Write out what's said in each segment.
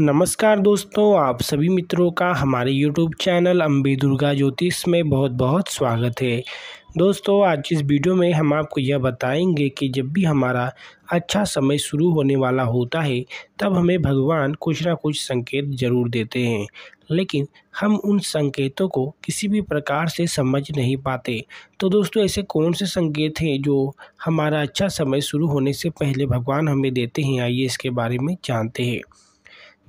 नमस्कार दोस्तों आप सभी मित्रों का हमारे यूट्यूब चैनल अम्बी दुर्गा ज्योतिष में बहुत बहुत स्वागत है दोस्तों आज इस वीडियो में हम आपको यह बताएंगे कि जब भी हमारा अच्छा समय शुरू होने वाला होता है तब हमें भगवान कुछ ना कुछ संकेत जरूर देते हैं लेकिन हम उन संकेतों को किसी भी प्रकार से समझ नहीं पाते तो दोस्तों ऐसे कौन से संकेत हैं जो हमारा अच्छा समय शुरू होने से पहले भगवान हमें देते हैं आइए इसके बारे में जानते हैं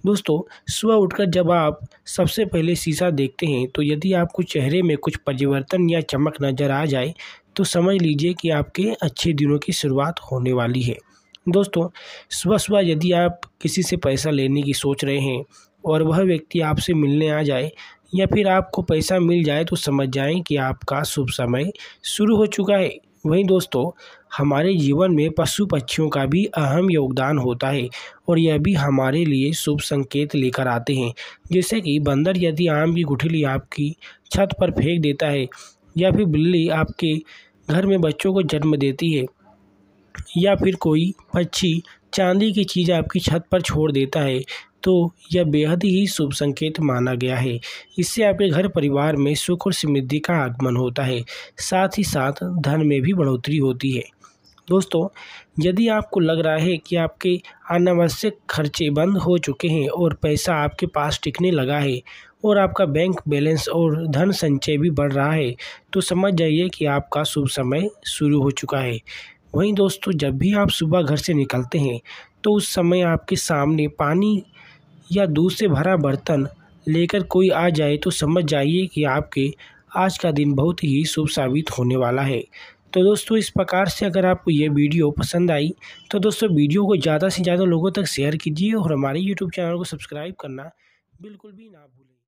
दोस्तों सुबह उठकर जब आप सबसे पहले शीशा देखते हैं तो यदि आपको चेहरे में कुछ परिवर्तन या चमक नज़र आ जाए तो समझ लीजिए कि आपके अच्छे दिनों की शुरुआत होने वाली है दोस्तों सुबह सुबह यदि आप किसी से पैसा लेने की सोच रहे हैं और वह व्यक्ति आपसे मिलने आ जाए या फिर आपको पैसा मिल जाए तो समझ जाएं कि आपका शुभ समय शुरू हो चुका है वहीं दोस्तों हमारे जीवन में पशु पक्षियों का भी अहम योगदान होता है और यह भी हमारे लिए शुभ संकेत लेकर आते हैं जैसे कि बंदर यदि आम की गुठली आपकी छत पर फेंक देता है या फिर बिल्ली आपके घर में बच्चों को जन्म देती है या फिर कोई पक्षी चांदी की चीज़ आपकी छत पर छोड़ देता है तो यह बेहद ही शुभ संकेत माना गया है इससे आपके घर परिवार में सुख और समृद्धि का आगमन होता है साथ ही साथ धन में भी बढ़ोतरी होती है दोस्तों यदि आपको लग रहा है कि आपके अनावश्यक खर्चे बंद हो चुके हैं और पैसा आपके पास टिकने लगा है और आपका बैंक बैलेंस और धन संचय भी बढ़ रहा है तो समझ जाइए कि आपका शुभ समय शुरू हो चुका है वहीं दोस्तों जब भी आप सुबह घर से निकलते हैं तो उस समय आपके सामने पानी या दूध से भरा बर्तन लेकर कोई आ जाए तो समझ जाइए कि आपके आज का दिन बहुत ही शुभ साबित होने वाला है तो दोस्तों इस प्रकार से अगर आपको ये वीडियो पसंद आई तो दोस्तों वीडियो को ज़्यादा से ज़्यादा लोगों तक शेयर कीजिए और हमारे यूट्यूब चैनल को सब्सक्राइब करना बिल्कुल भी ना भूलें